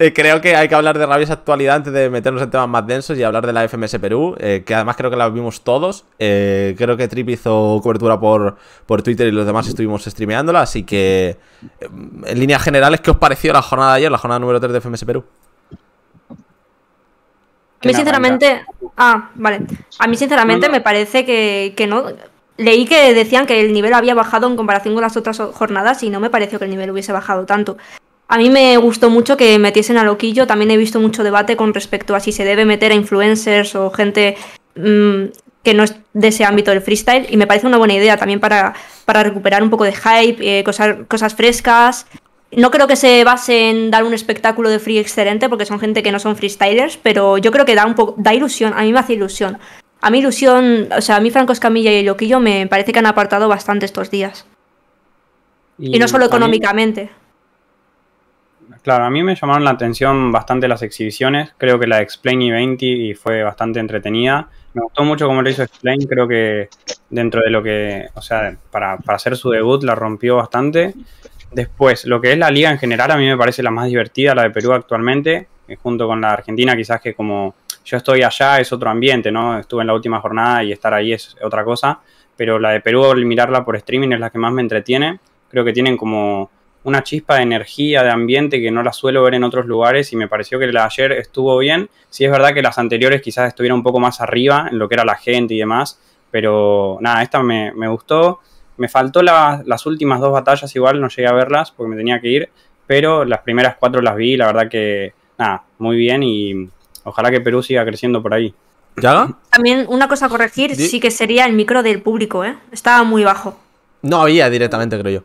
Eh, creo que hay que hablar de esa actualidad antes de meternos en temas más densos y hablar de la FMS Perú, eh, que además creo que la vimos todos. Eh, creo que Trip hizo cobertura por, Twitter y los demás estuvimos streameándola, así que em, en líneas generales, ¿qué os pareció la jornada de ayer, la jornada número 3 de FMS Perú? A mí sinceramente, ah, vale. A mí sinceramente me parece que, que no, Leí que decían que el nivel había bajado en comparación con las otras jornadas y no me pareció que el nivel hubiese bajado tanto. A mí me gustó mucho que metiesen a Loquillo. También he visto mucho debate con respecto a si se debe meter a influencers o gente mm, que no es de ese ámbito del freestyle. Y me parece una buena idea también para, recuperar un poco de hype, eh, cosas, cosas frescas. No creo que se base en dar un espectáculo de free excelente porque son gente que no son freestylers, pero yo creo que da un poco da ilusión. A mí me hace ilusión. A mí ilusión, o sea, a mí Franco Escamilla y Loquillo me parece que han apartado bastante estos días. y no solo económicamente. Claro, a mí me llamaron la atención bastante las exhibiciones. Creo que la de Explain y 20 y fue bastante entretenida. Me gustó mucho cómo lo hizo Explain. Creo que dentro de lo que, o sea, para, para hacer su debut la rompió bastante. Después, lo que es la liga en general, a mí me parece la más divertida, la de Perú actualmente, eh, junto con la Argentina, quizás que como yo estoy allá es otro ambiente, ¿no? Estuve en la última jornada y estar ahí es otra cosa, pero la de Perú, al mirarla por streaming, es la que más me entretiene. Creo que tienen como una chispa de energía, de ambiente que no la suelo ver en otros lugares y me pareció que la de ayer estuvo bien. Sí es verdad que las anteriores quizás estuvieron un poco más arriba en lo que era la gente y demás, pero nada, esta me, gustó. Me faltó las últimas dos batallas igual, no llegué a verlas porque me tenía que ir, pero las primeras cuatro las vi, la verdad que nada, muy bien y ojalá que Perú siga creciendo por ahí. ¿Ya? También una cosa a corregir, sí que sería el micro del público, ¿eh? Estaba muy bajo. No había directamente, creo yo.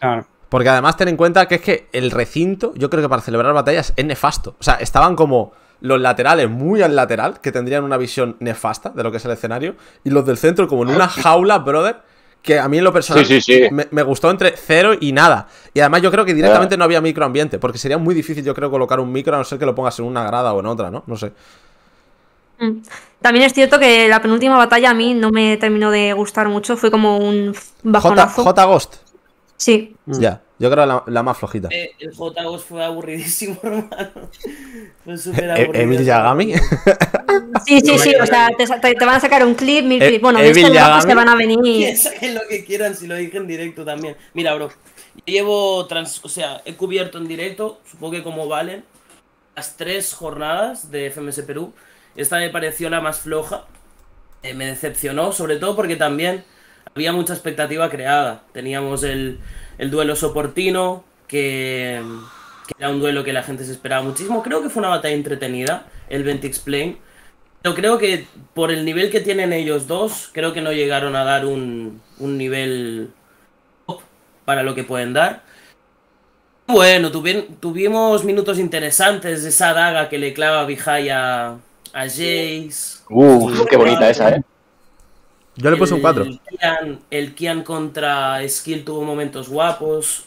Claro. Porque además ten en cuenta que es que el recinto, yo creo que para celebrar batallas es nefasto. O sea, estaban como los laterales muy al lateral, que tendrían una visión nefasta de lo que es el escenario, y los del centro como en una jaula, brother, que a mí en lo personal Me, gustó entre cero y nada. Y además yo creo que directamente no había microambiente, porque sería muy difícil yo creo colocar un micro a no ser que lo pongas en una grada o en otra, ¿no? No sé. Mm. También es cierto que la penúltima batalla a mí no me terminó de gustar mucho, fue como un bajonazo. J Ghost. Sí. Mm. Ya, yo creo la, la más flojita. Eh, el j fue aburridísimo, hermano. Fue eh, súper eh, aburrido. ¿Emil Yagami? sí, sí, sí. O sea, te, van a sacar un clip, mil clips. Bueno, de te van a venir. Saquen lo que quieran, si lo dije en directo también. Mira, bro. yo Llevo, trans, o sea, he cubierto en directo, supongo que como valen, las tres jornadas de FMS Perú. Esta me pareció la más floja. me decepcionó, sobre todo porque también había mucha expectativa creada. Teníamos el, el duelo soportino, que, era un duelo que la gente se esperaba muchísimo. Creo que fue una batalla entretenida, el Ventix Plane. Pero creo que por el nivel que tienen ellos dos, creo que no llegaron a dar un, un nivel top para lo que pueden dar. Bueno, tuvimos minutos interesantes de esa daga que le clava Vijay a, a Jace. Uh, qué bonita esa, eh. Yo le puse un 4. El Kian, contra Skill tuvo momentos guapos.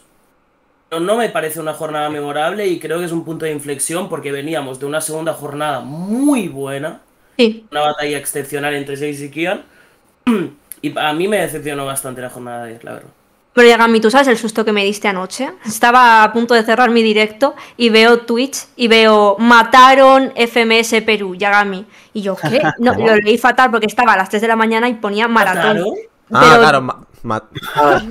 No, no me parece una jornada memorable y creo que es un punto de inflexión porque veníamos de una segunda jornada muy buena. Una batalla excepcional entre Seis y Kian. Y a mí me decepcionó bastante la jornada de ayer, la verdad. Pero Yagami, tú sabes el susto que me diste anoche. Estaba a punto de cerrar mi directo y veo Twitch y veo mataron FMS Perú, Yagami. Y yo, ¿qué? No, lo leí fatal porque estaba a las 3 de la mañana y ponía maratón. Ah, claro, ah.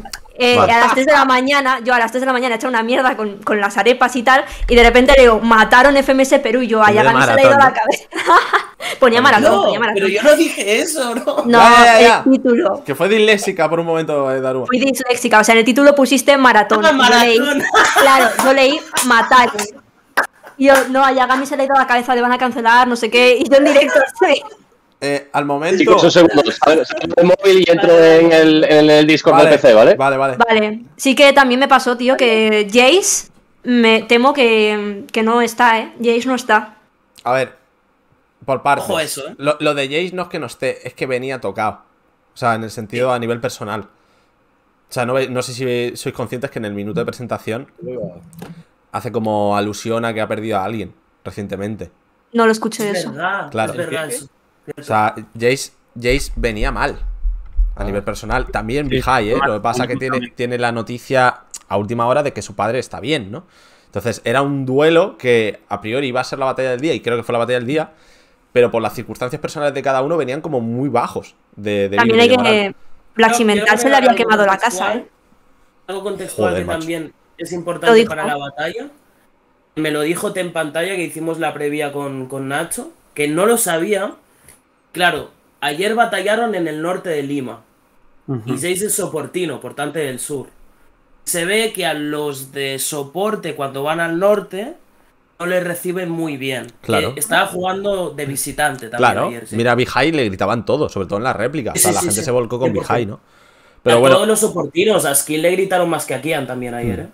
Eh, a las 3 de la mañana, yo a las 3 de la mañana he hecho una mierda con, con, las arepas y tal, y de repente le digo, mataron FMS Perú, y yo, a Yagami se le ha ido la cabeza. ponía maratón, ponía maratón. Pero yo no dije eso, ¿no? No, el título. Que fue disléxica por un momento, eh, Fue Fui disléxica, o sea, en el título pusiste maratón. Ah, maratón. leí, claro, yo leí mataron. Y yo, no, a Yagami se le ha ido la cabeza, le van a cancelar, no sé qué. Y yo en directo, sí. Eh, al momento. móvil y entro en el, Discord vale, del PC, ¿vale? Vale, Sí que también me pasó, tío, que Jace. Me temo que, no está, ¿eh? Jace no está. A ver. Por parte Ojo eso, ¿eh? lo, de Jace no es que no esté, es que venía tocado. O sea, en el sentido a nivel personal. O sea, no, sé si sois conscientes que en el minuto de presentación hace como alusión a que ha perdido a alguien recientemente. No lo escuché es eso. Verdad, claro. O sea, Jace, venía mal a ah. nivel personal. También Bihai, ¿eh? Lo que pasa es que tiene, tiene la noticia a última hora de que su padre está bien, ¿no? Entonces era un duelo que a priori iba a ser la batalla del día, y creo que fue la batalla del día, pero por las circunstancias personales de cada uno venían como muy bajos. De, también hay que... se le había quemado la casa, ¿eh? Algo contextual que también es importante para la batalla. Me lo dijo en pantalla que hicimos la previa con, con Nacho, que no lo sabía, Claro, ayer batallaron en el norte de Lima y se dice Soportino, portante del sur. Se ve que a los de soporte cuando van al norte no les reciben muy bien. Claro. estaba jugando de visitante también. Claro. Ayer, Mira a Bihai le gritaban todo, sobre todo en la réplica. o sea, la gente se volcó con Bihai, ¿no? Pero bueno. Todos los soportinos, a Skill le gritaron más que a Kian también ayer, mm. ¿eh?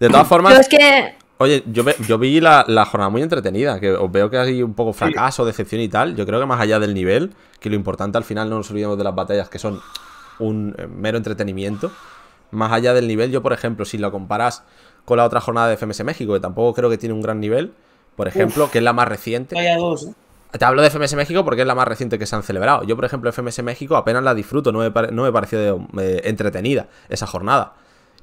De todas formas. Yo es que Oye, yo, vi la, jornada muy entretenida, que os veo que hay un poco fracaso, decepción y tal. Yo creo que más allá del nivel, que lo importante al final no nos olvidemos de las batallas, que son un eh, mero entretenimiento. Más allá del nivel, yo por ejemplo, si la comparas con la otra jornada de FMS México, que tampoco creo que tiene un gran nivel, por ejemplo, que es la más reciente. ¿eh? Te hablo de FMS México porque es la más reciente que se han celebrado. Yo, por ejemplo, FMS México apenas la disfruto, no me, pareció eh, entretenida esa jornada.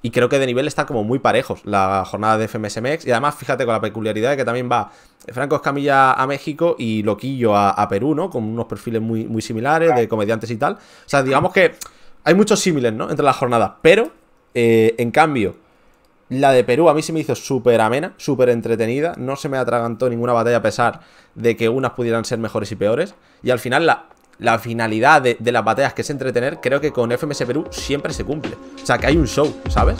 Y creo que de nivel están como muy parejos la jornada de FMSMX. Y además, fíjate con la peculiaridad de que también va Franco Escamilla a México y Loquillo a, Perú, ¿no? Con unos perfiles muy, muy similares de comediantes y tal. O sea, digamos que hay muchos símiles, ¿no? Entre las jornadas. Pero, eh, en cambio, la de Perú a mí se me hizo súper amena, súper entretenida. No se me atragantó ninguna batalla a pesar de que unas pudieran ser mejores y peores. Y al final la, la finalidad de, las batallas, que es entretener, creo que con FMS Perú siempre se cumple. O sea, que hay un show, ¿sabes?